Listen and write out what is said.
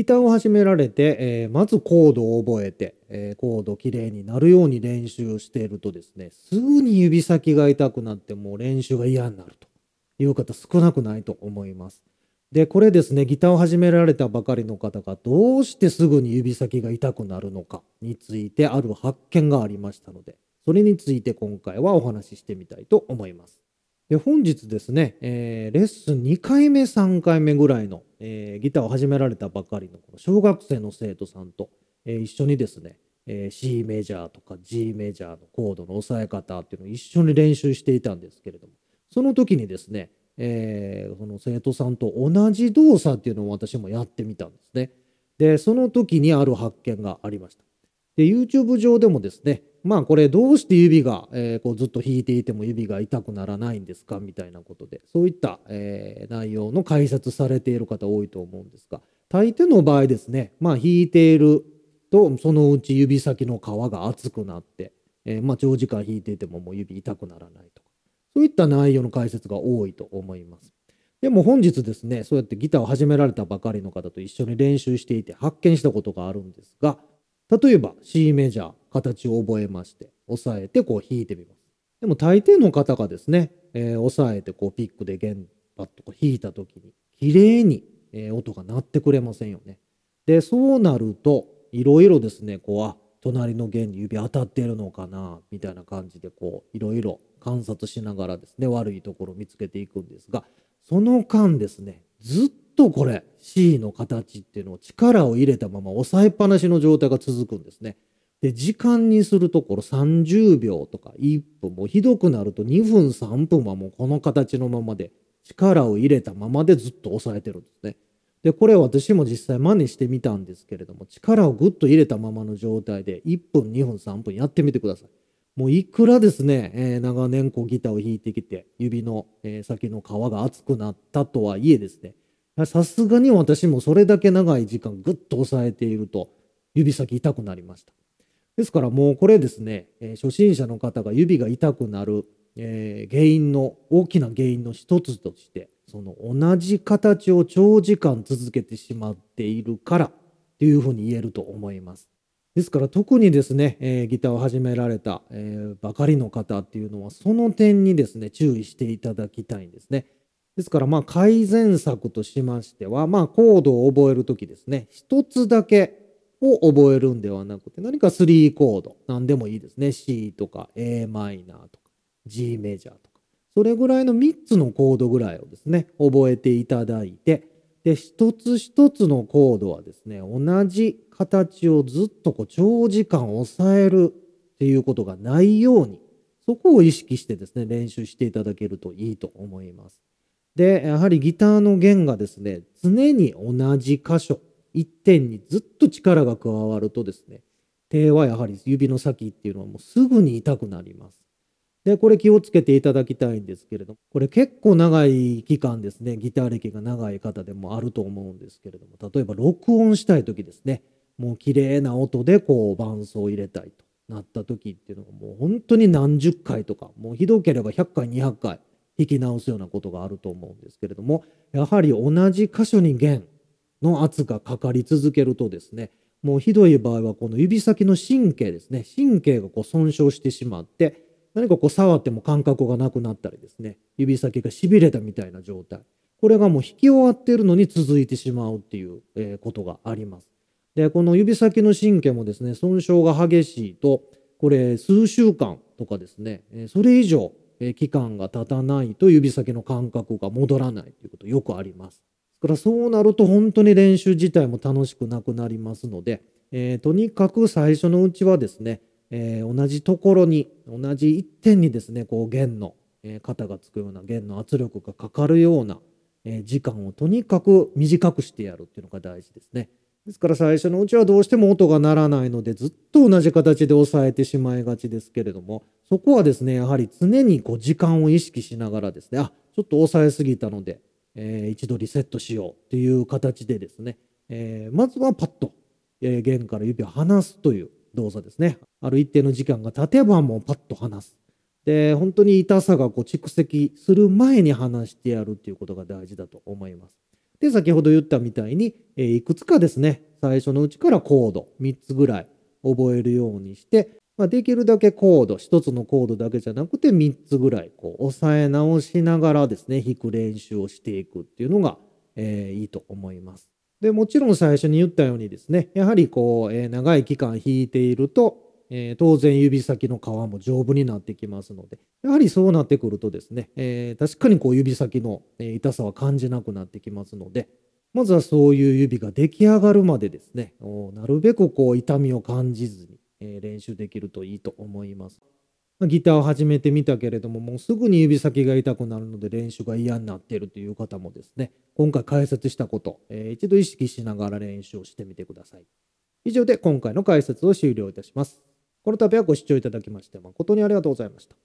ギターを始められて、えー、まずコードを覚えて、えー、コードきれいになるように練習しているとですね、すぐに指先が痛くなってもう練習が嫌になるという方少なくないと思います。で、これですね、ギターを始められたばかりの方がどうしてすぐに指先が痛くなるのかについてある発見がありましたので、それについて今回はお話ししてみたいと思います。で本日ですね、えー、レッスン2回目、3回目ぐらいのえー、ギターを始められたばかりのこの小学生の生徒さんと、えー、一緒にですね、えー、C メジャーとか G メジャーのコードの押さえ方っていうのを一緒に練習していたんですけれどもその時にですね、えー、その生徒さんと同じ動作っていうのを私もやってみたんですねでその時にある発見がありましたで YouTube 上でもですねまあこれどうして指が、えー、こうずっと引いていても指が痛くならないんですかみたいなことでそういった、えー、内容の解説されている方多いと思うんですが大抵の場合ですねまあ引いているとそのうち指先の皮が厚くなって、えー、まあ長時間引いていてももう指痛くならないとかそういった内容の解説が多いと思います。でも本日ですね、そうやってギターを始められたばかりの方と一緒に練習していて発見したことがあるんですが、例えば C メジャー、形を覚えまして、押さえてこう弾いてみます。でも大抵の方がですね、えー、押さえてこうピックで弦パッとこう弾いた時に、綺麗に、え音が鳴ってくれませんよね。で、そうなると、いろいろですね、こう、あ、隣の弦に指当たってるのかな、みたいな感じでこう、いろいろ観察しながらですね、悪いところを見つけていくんですが、その間ですね、ずっとこれ、C の形っていうのを力を入れたまま押さえっぱなしの状態が続くんですね。で、時間にするところ30秒とか1分、もひどくなると2分3分はもうこの形のままで、力を入れたままでずっと押さえてるんですね。で、これ私も実際真似してみたんですけれども、力をぐっと入れたままの状態で1分、2分、3分やってみてください。もういくらですね、えー、長年こうギターを弾いてきて、指の、えー、先の皮が熱くなったとはいえですね、さすがに私もそれだけ長い時間ぐっと押さえていると、指先痛くなりました。ですからもうこれですね、え初心者の方が指が痛くなる、え原因の大きな原因の一つとしてその同じ形を長時間続けてしまっているからっていうふうに言えると思います。ですから特にですね、えギターを始められた、えばかりの方っていうのはその点にですね注意していただきたいんですね。ですからまあ改善策としましてはまあコードを覚える時ですね一つだけを覚えるんではなくて、何か3コード、何でもいいですね。C とか a マイナーとか G メジャーとか、それぐらいの3つのコードぐらいをですね、覚えていただいて、で、一つ一つのコードはですね、同じ形をずっとこう長時間抑えるっていうことがないように、そこを意識してですね、練習していただけるといいと思います。で、やはりギターの弦がですね、常に同じ箇所、一点にずっと力が加わるとですね手はやはり指の先っていうのはもうすぐに痛くなります。でこれ気をつけていただきたいんですけれどもこれ結構長い期間ですねギター歴が長い方でもあると思うんですけれども例えば録音したい時ですねもう綺麗な音でこう伴奏を入れたいとなった時っていうのがもう本当に何十回とかもうひどければ100回200回弾き直すようなことがあると思うんですけれどもやはり同じ箇所に弦の圧がかかり続けるとですねもうひどい場合はこの指先の神経ですね神経がこう損傷してしまって何かこう触っても感覚がなくなったりですね指先がしびれたみたいな状態これがもう引き終わっているのに続いてしまうっていう、えことがありますでこの指先の神経もですね損傷が激しいとこれ数週間とかですねそれ以上期間が経たないと指先の感覚が戻らないということよくありますからそうなると本当に練習自体も楽しくなくなりますので、えー、とにかく最初のうちはですね、えー、同じところに同じ一点にですねこう弦の、えー、肩がつくような弦の圧力がかかるような、え時間をとにかく短くしてやるっていうのが大事ですね。ですから最初のうちはどうしても音が鳴らないのでずっと同じ形で押さえてしまいがちですけれどもそこはですねやはり常にこう時間を意識しながらですねあちょっと押さえすぎたのでえー、一度リセットしようっていう形でですね、えー、まずはパッと、えー、弦から指を離すという動作ですね。ある一定の時間が経てばもうパッと離す。で、本当に痛さがこう蓄積する前に離してやるっていうことが大事だと思います。で、先ほど言ったみたいに、えいくつかですね、最初のうちからコード3つぐらい覚えるようにして、まあ、できるだけコード、1つのコードだけじゃなくて3つぐらいこう押さえ直しながらですね、弾く練習をしていくっていうのが、えー、いいと思います。で、もちろん最初に言ったようにですね、やはりこう、えー、長い期間弾いていると、えー、当然指先の皮も丈夫になってきますので、やはりそうなってくるとですね、えー、確かにこう指先の、え痛さは感じなくなってきますので、まずはそういう指が出来上がるまでですね、なるべくこう痛みを感じずに、え練習できるといいと思います。ギターを始めてみたけれども、もうすぐに指先が痛くなるので練習が嫌になっているという方もですね、今回解説したこと、えー、一度意識しながら練習をしてみてください。以上で今回の解説を終了いたします。この度はご視聴いただきまして誠にありがとうございました。